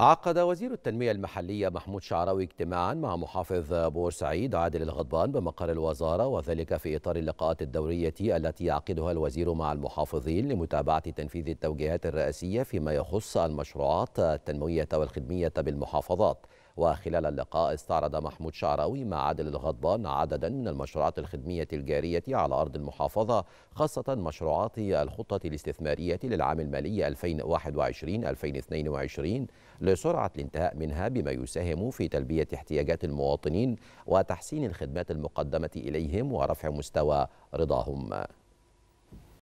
عقد وزير التنمية المحلية محمود شعراوي اجتماعا مع محافظ بورسعيد عادل الغضبان بمقر الوزارة وذلك في إطار اللقاءات الدورية التي يعقدها الوزير مع المحافظين لمتابعة تنفيذ التوجيهات الرئاسية فيما يخص المشروعات التنموية والخدمية بالمحافظات وخلال اللقاء استعرض محمود شعراوي مع عادل الغضبان عددا من المشروعات الخدمية الجارية على أرض المحافظة خاصة مشروعات الخطة الاستثمارية للعام المالي 2021-2022 لسرعة الانتهاء منها بما يساهم في تلبية احتياجات المواطنين وتحسين الخدمات المقدمة إليهم ورفع مستوى رضاهم